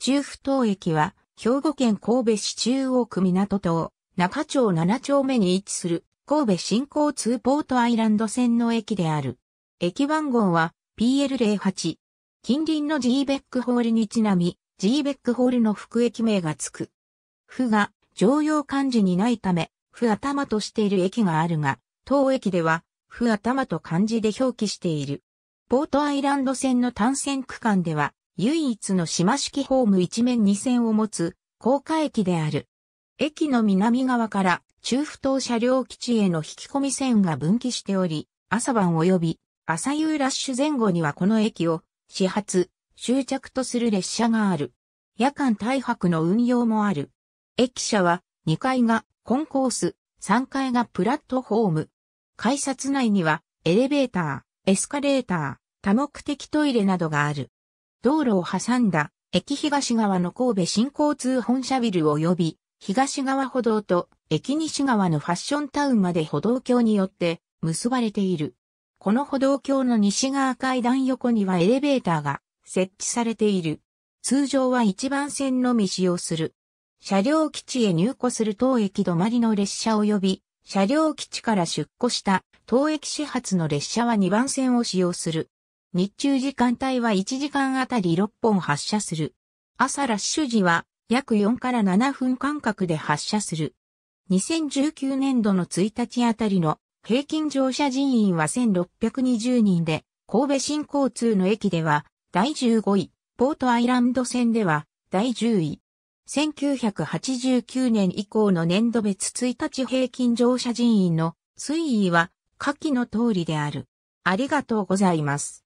中府東駅は、兵庫県神戸市中央区港島、中町7丁目に位置する、神戸新交通ポートアイランド線の駅である。駅番号は PL08。近隣のジーベックホールにちなみ、ジーベックホールの副駅名がつく。府が常用漢字にないため、府頭としている駅があるが、当駅では、府頭と漢字で表記している。ポートアイランド線の単線区間では、唯一の島式ホーム一面二線を持つ高架駅である。駅の南側から中府島車両基地への引き込み線が分岐しており、朝晩及び朝夕ラッシュ前後にはこの駅を始発、終着とする列車がある。夜間大白の運用もある。駅舎は2階がコンコース、3階がプラットホーム。改札内にはエレベーター、エスカレーター、多目的トイレなどがある。道路を挟んだ駅東側の神戸新交通本社ビル及び東側歩道と駅西側のファッションタウンまで歩道橋によって結ばれている。この歩道橋の西側階段横にはエレベーターが設置されている。通常は一番線のみ使用する。車両基地へ入庫する当駅止まりの列車及び、車両基地から出庫した当駅始発の列車は2番線を使用する。日中時間帯は1時間あたり6本発射する。朝ラッシュ時は約4から7分間隔で発射する。2019年度の1日あたりの平均乗車人員は1620人で、神戸新交通の駅では第15位、ポートアイランド線では第10位。1989年以降の年度別1日平均乗車人員の推移は下記の通りである。ありがとうございます。